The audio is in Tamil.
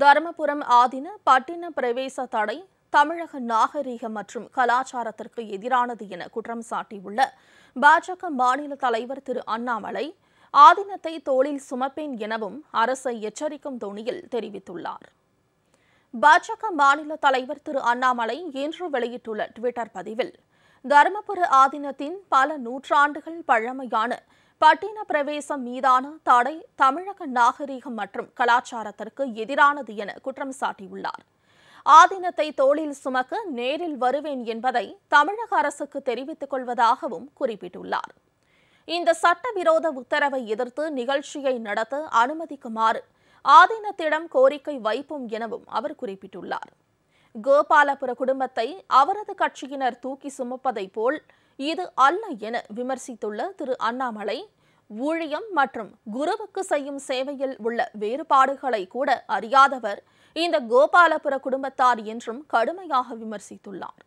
தருமபுரம் ஆதின பட்டின பிரவேச தடை தமிழக நாகரீகம் மற்றும் கலாச்சாரத்திற்கு எதிரானது என குற்றம் சாட்டியுள்ள பாஜக மாநில தலைவர் திரு அண்ணாமலை ஆதினத்தை தோளில் சுமப்பேன் எனவும் அரசை எச்சரிக்கும் தோணியில் தெரிவித்துள்ளார் பாஜக மாநில தலைவர் திரு அண்ணாமலை இன்று வெளியிட்டுள்ள டுவிட்டர் பதிவில் தருமபுர ஆதினத்தின் பல நூற்றாண்டுகள் பழமையான பட்டின பிரவேசம் மீதான தடை தமிழக நாகரீகம் மற்றும் கலாச்சாரத்திற்கு எதிரானது என குற்றம் சாட்டியுள்ளார் ஆதீனத்தை தோளில் சுமக்க நேரில் வருவேன் என்பதை தமிழக அரசுக்கு தெரிவித்துக் கொள்வதாகவும் குறிப்பிட்டுள்ளார் இந்த சட்டவிரோத உத்தரவை எதிர்த்து நிகழ்ச்சியை நடத்த அனுமதிக்குமாறு ஆதீனத்திடம் கோரிக்கை வைப்போம் எனவும் அவர் குறிப்பிட்டுள்ளார் கோபாலபுர குடும்பத்தை அவரது கட்சியினர் தூக்கி சுமப்பதைப் போல் இது அல்ல என விமர்சித்துள்ள திரு அண்ணாமலை ஊழியம் மற்றும் குருவுக்கு செய்யும் சேவையில் உள்ள வேறுபாடுகளை கூட அறியாதவர் இந்த கோபாலபுர குடும்பத்தார் என்றும் கடுமையாக விமர்சித்துள்ளார்